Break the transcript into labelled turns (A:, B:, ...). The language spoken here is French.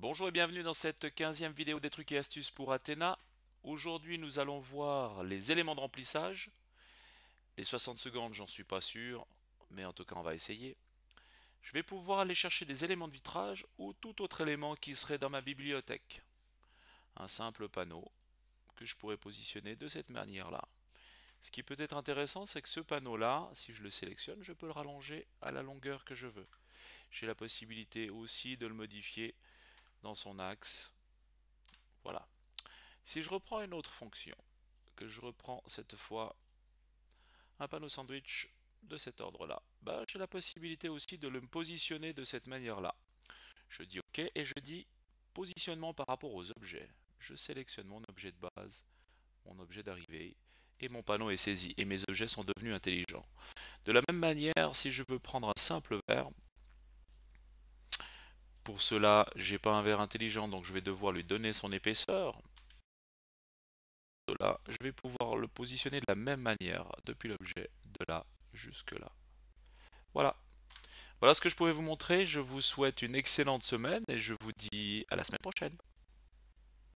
A: Bonjour et bienvenue dans cette 15e vidéo des trucs et astuces pour Athéna. Aujourd'hui nous allons voir les éléments de remplissage. Les 60 secondes j'en suis pas sûr, mais en tout cas on va essayer. Je vais pouvoir aller chercher des éléments de vitrage ou tout autre élément qui serait dans ma bibliothèque. Un simple panneau que je pourrais positionner de cette manière là. Ce qui peut être intéressant, c'est que ce panneau-là, si je le sélectionne, je peux le rallonger à la longueur que je veux. J'ai la possibilité aussi de le modifier dans son axe. Voilà. Si je reprends une autre fonction, que je reprends cette fois un panneau sandwich de cet ordre-là, bah, j'ai la possibilité aussi de le positionner de cette manière-là. Je dis OK et je dis positionnement par rapport aux objets. Je sélectionne mon objet de base, mon objet d'arrivée, et mon panneau est saisi, et mes objets sont devenus intelligents. De la même manière, si je veux prendre un simple verbe pour cela, j'ai pas un verre intelligent, donc je vais devoir lui donner son épaisseur. Là, je vais pouvoir le positionner de la même manière depuis l'objet, de là jusque là. Voilà. Voilà ce que je pouvais vous montrer. Je vous souhaite une excellente semaine et je vous dis à la semaine prochaine.